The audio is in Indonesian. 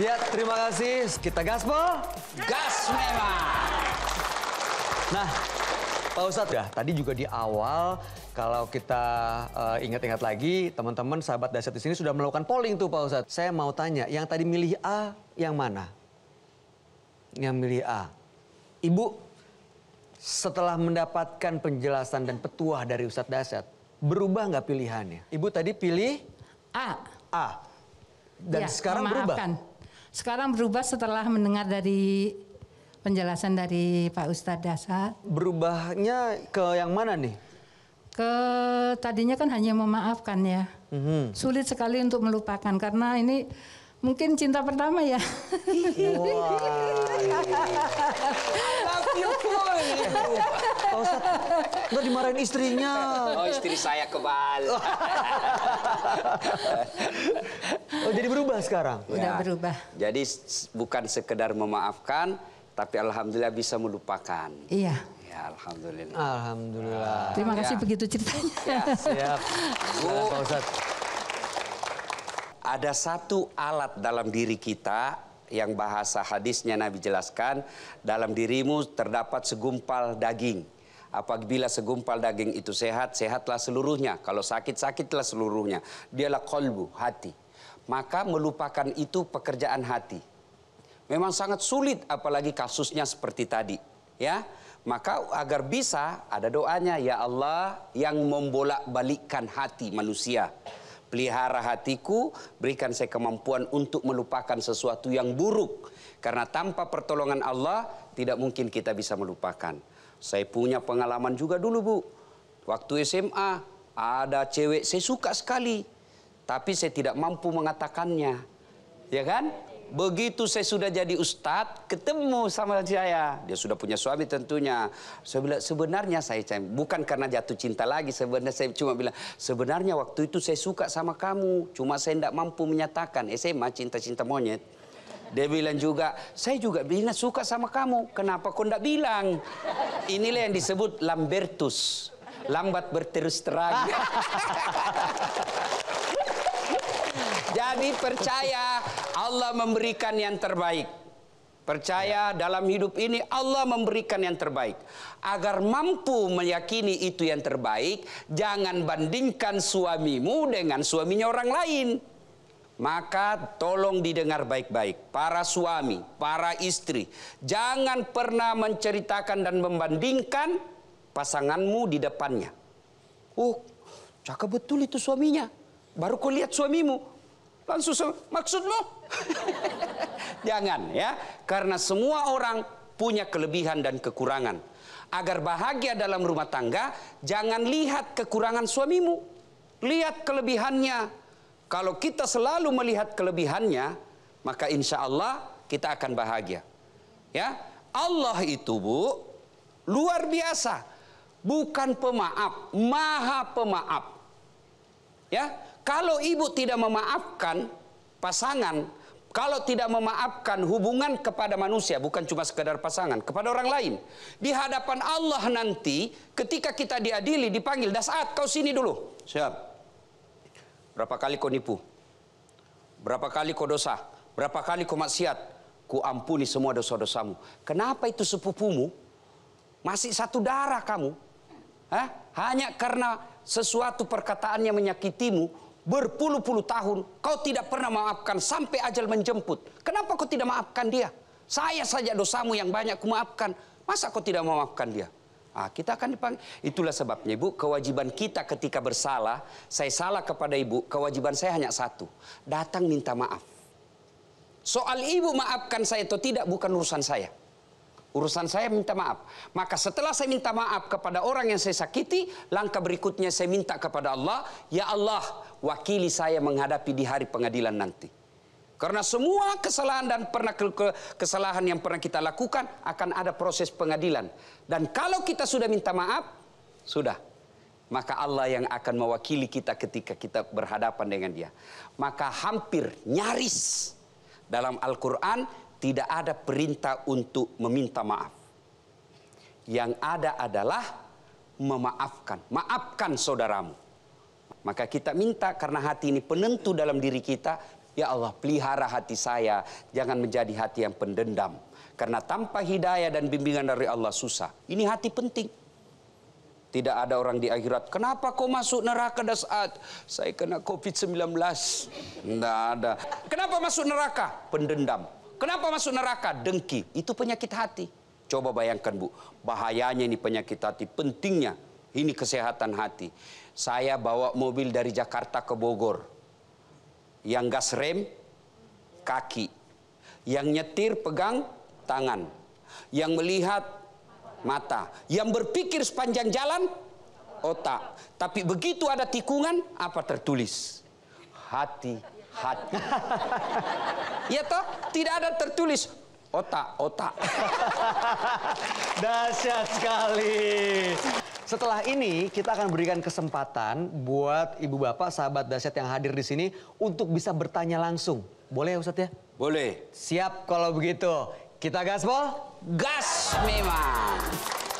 Ya, terima kasih. Kita gaspol. Gas memang. Nah, Pak Ustadz ya, tadi juga di awal kalau kita uh, ingat-ingat lagi, teman-teman sahabat dasyat di sini sudah melakukan polling tuh Pak Ustadz. Saya mau tanya, yang tadi milih A yang mana? Yang milih A. Ibu, setelah mendapatkan penjelasan dan petuah dari Ustadz Dasyat, berubah nggak pilihannya? Ibu tadi pilih A. A. Dan ya, sekarang berubah sekarang berubah setelah mendengar dari penjelasan dari Pak Ustadz Dasar. Berubahnya ke yang mana nih? Ke tadinya kan hanya memaafkan ya. Mm-hmm. Sulit sekali untuk melupakan karena ini mungkin cinta pertama ya. Wow. Pak Ustadz, ntar dimarahin istrinya. Oh istri saya kebal. oh jadi berubah sekarang? Ya, Udah berubah. Jadi bukan sekedar memaafkan, tapi Alhamdulillah bisa melupakan. Iya. Ya, Alhamdulillah. Alhamdulillah. Terima kasih ya. begitu ceritanya. Ya. Siap. Bu, Pak Ustadz. Ada satu alat dalam diri kita yang bahasa hadisnya Nabi jelaskan, dalam dirimu terdapat segumpal daging. Apabila segumpal daging itu sehat, sehatlah seluruhnya. Kalau sakit, sakitlah seluruhnya. Dialah kolbu, hati. Maka melupakan itu pekerjaan hati. Memang sangat sulit apalagi kasusnya seperti tadi. Ya, maka agar bisa ada doanya ya Allah yang membolak-balikkan hati manusia pelihara hatiku, berikan saya kemampuan untuk melupakan sesuatu yang buruk. Karena tanpa pertolongan Allah, tidak mungkin kita bisa melupakan. Saya punya pengalaman juga dulu, Bu. Waktu SMA, ada cewek saya suka sekali. Tapi saya tidak mampu mengatakannya. Ya kan? Begitu saya sudah jadi ustadz, ketemu sama saya. Dia sudah punya suami tentunya. Saya bilang, sebenarnya saya bukan karena jatuh cinta lagi. Sebenarnya saya cuma bilang, sebenarnya waktu itu saya suka sama kamu. Cuma saya tidak mampu menyatakan. SMA cinta-cinta monyet. Dia bilang juga, saya juga bilang suka sama kamu. Kenapa kau tidak bilang? Inilah yang disebut Lambertus. Lambat berterus terang. Jadi percaya Allah memberikan yang terbaik. Percaya ya. dalam hidup ini Allah memberikan yang terbaik. Agar mampu meyakini itu yang terbaik, jangan bandingkan suamimu dengan suaminya orang lain. Maka tolong didengar baik-baik para suami, para istri. Jangan pernah menceritakan dan membandingkan pasanganmu di depannya. Oh, cakep betul itu suaminya. Baru kau lihat suamimu. Langsung maksud lo. Jangan ya. Karena semua orang punya kelebihan dan kekurangan. Agar bahagia dalam rumah tangga, jangan lihat kekurangan suamimu. Lihat kelebihannya, kalau kita selalu melihat kelebihannya, maka insya Allah kita akan bahagia. Ya, Allah itu bu luar biasa, bukan pemaaf, maha pemaaf. Ya, kalau ibu tidak memaafkan pasangan, kalau tidak memaafkan hubungan kepada manusia, bukan cuma sekedar pasangan, kepada orang lain. Di hadapan Allah nanti, ketika kita diadili, dipanggil, dasat kau sini dulu. Siap. Berapa kali kau nipu? Berapa kali kau dosa? Berapa kali kau maksiat? Ku ampuni semua dosa-dosamu. Kenapa itu sepupumu? Masih satu darah kamu. Hah? Hanya karena sesuatu perkataan yang menyakitimu, berpuluh-puluh tahun kau tidak pernah maafkan sampai ajal menjemput. Kenapa kau tidak maafkan dia? Saya saja dosamu yang banyak maafkan. Masa kau tidak memaafkan dia? ah kita akan dipanggil. Itulah sebabnya Ibu, kewajiban kita ketika bersalah, saya salah kepada Ibu, kewajiban saya hanya satu. Datang minta maaf. Soal Ibu maafkan saya atau tidak bukan urusan saya. Urusan saya minta maaf. Maka setelah saya minta maaf kepada orang yang saya sakiti, langkah berikutnya saya minta kepada Allah, Ya Allah, wakili saya menghadapi di hari pengadilan nanti. Karena semua kesalahan dan pernah ke kesalahan yang pernah kita lakukan akan ada proses pengadilan. Dan kalau kita sudah minta maaf, sudah. Maka Allah yang akan mewakili kita ketika kita berhadapan dengan dia. Maka hampir nyaris dalam Al-Quran tidak ada perintah untuk meminta maaf. Yang ada adalah memaafkan. Maafkan saudaramu. Maka kita minta karena hati ini penentu dalam diri kita Ya Allah, pelihara hati saya, jangan menjadi hati yang pendendam. Karena tanpa hidayah dan bimbingan dari Allah susah. Ini hati penting. Tidak ada orang di akhirat. Kenapa kau masuk neraka saat Saya kena COVID-19. Tidak ada. Kenapa masuk neraka? Pendendam. Kenapa masuk neraka? Dengki. Itu penyakit hati. Coba bayangkan Bu, bahayanya ini penyakit hati. Pentingnya ini kesehatan hati. Saya bawa mobil dari Jakarta ke Bogor yang gas rem kaki, yang nyetir pegang tangan, yang melihat mata, yang berpikir sepanjang jalan otak. Tapi begitu ada tikungan apa tertulis? Hati, hati. ya toh, tidak ada tertulis otak, otak. Dahsyat sekali. Setelah ini kita akan berikan kesempatan buat ibu bapak sahabat dasyat yang hadir di sini untuk bisa bertanya langsung. Boleh ya Ustadz ya? Boleh. Siap kalau begitu. Kita gaspol? Gas memang.